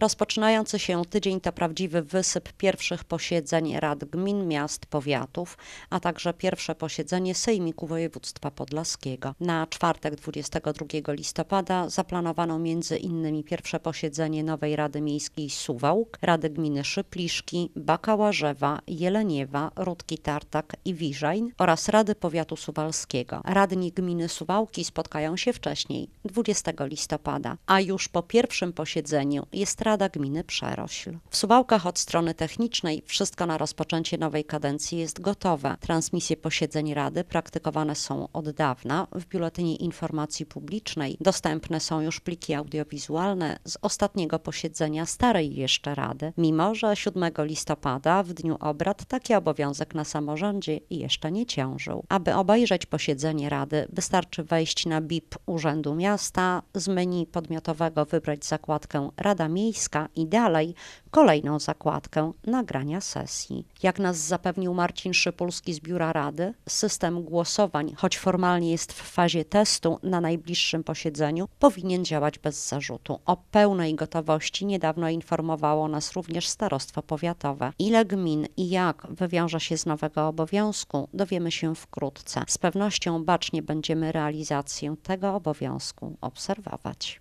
Rozpoczynający się tydzień to prawdziwy wysyp pierwszych posiedzeń Rad Gmin, Miast, Powiatów, a także pierwsze posiedzenie Sejmiku Województwa Podlaskiego. Na czwartek 22 listopada zaplanowano między innymi pierwsze posiedzenie nowej Rady Miejskiej Suwałk, Rady Gminy Szypliszki, Bakałarzewa, Jeleniewa, Rudki Tartak i Wiżajn oraz Rady Powiatu Suwalskiego. Radni Gminy Suwałki spotkają się wcześniej, 20 listopada, a już po pierwszym posiedzeniu jest Rada Gminy Przerośl. W Suwałkach od strony technicznej wszystko na rozpoczęcie nowej kadencji jest gotowe. Transmisje posiedzeń Rady praktykowane są od dawna. W Biuletynie Informacji Publicznej dostępne są już pliki audiowizualne z ostatniego posiedzenia starej jeszcze Rady, mimo że 7 listopada w dniu obrad taki obowiązek na samorządzie jeszcze nie ciążył. Aby obejrzeć posiedzenie Rady wystarczy wejść na BIP Urzędu Miasta, z menu podmiotowego wybrać zakładkę Rada Miejska, i dalej kolejną zakładkę nagrania sesji. Jak nas zapewnił Marcin Szypulski z Biura Rady, system głosowań, choć formalnie jest w fazie testu na najbliższym posiedzeniu, powinien działać bez zarzutu. O pełnej gotowości niedawno informowało nas również starostwo powiatowe. Ile gmin i jak wywiąże się z nowego obowiązku, dowiemy się wkrótce. Z pewnością bacznie będziemy realizację tego obowiązku obserwować.